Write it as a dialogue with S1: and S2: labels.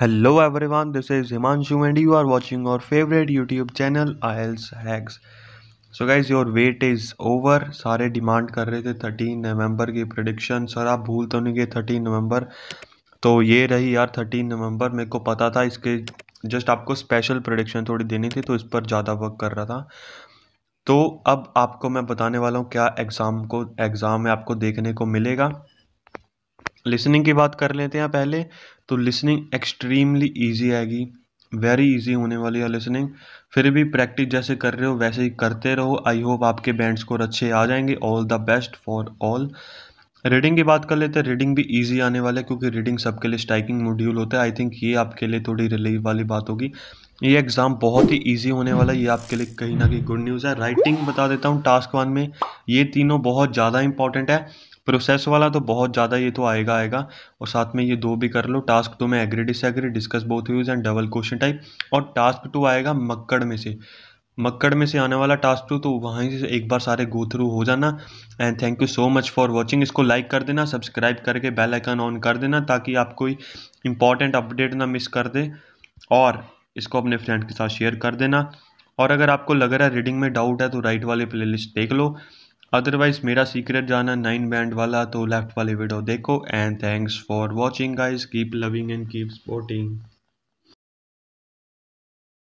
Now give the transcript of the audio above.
S1: hello everyone this is Himanshu and you are watching our favourite YouTube channel IELTS hacks so guys your wait is over सारे demand कर रहे थे thirteen नवंबर की prediction sir आप भूल तो नहीं गए थर्टीन नवंबर तो ये रही यार थर्टीन नवंबर मेरे को पता था इसके जस्ट आपको स्पेशल प्रडिक्शन थोड़ी देनी थी तो इस पर ज़्यादा वर्क कर रहा था तो अब आपको मैं बताने वाला हूँ क्या एग्ज़ाम को एग्ज़ाम में आपको देखने को मिलेगा लिसनिंग की बात कर लेते हैं पहले तो लिसनिंग एक्सट्रीमली ईजी आएगी वेरी इजी होने वाली है लिसनिंग फिर भी प्रैक्टिस जैसे कर रहे हो वैसे ही करते रहो आई होप आपके बैंड स्कोर अच्छे आ जाएंगे all the best for all reading की बात कर लेते हैं रीडिंग भी इजी आने वाला है क्योंकि रीडिंग सबके लिए स्ट्राइकिंग मॉड्यूल होता है आई थिंक ये आपके लिए थोड़ी रिलीव वाली बात होगी ये एग्ज़ाम बहुत ही इजी होने वाला है ये आपके लिए कहीं ना कहीं गुड न्यूज़ है राइटिंग बता देता हूँ टास्क वन में ये तीनों बहुत ज़्यादा इंपॉर्टेंट है प्रोसेस वाला तो बहुत ज़्यादा ये तो आएगा आएगा और साथ में ये दो भी कर लो टास्क टू में agree disagree discuss both views and double question type और टास्क टू आएगा मक्कड़ में से मक्कड़ में से आने वाला टास्क टू तो वहीं से एक बार सारे गो थ्रू हो जाना and thank you so much for watching इसको लाइक कर देना सब्सक्राइब करके बेल आइकन ऑन कर देना ताकि आप कोई इंपॉर्टेंट अपडेट ना मिस कर दे और इसको अपने फ्रेंड के साथ शेयर कर देना और अगर आपको लग रहा है रीडिंग में डाउट है तो राइट वाले प्लेलिस्ट देख लो अदरवाइज मेरा सीक्रेट जाना नाइन बैंड वाला तो लेफ्ट वाली वीडियो देखो and thanks for watching guys keep loving and keep supporting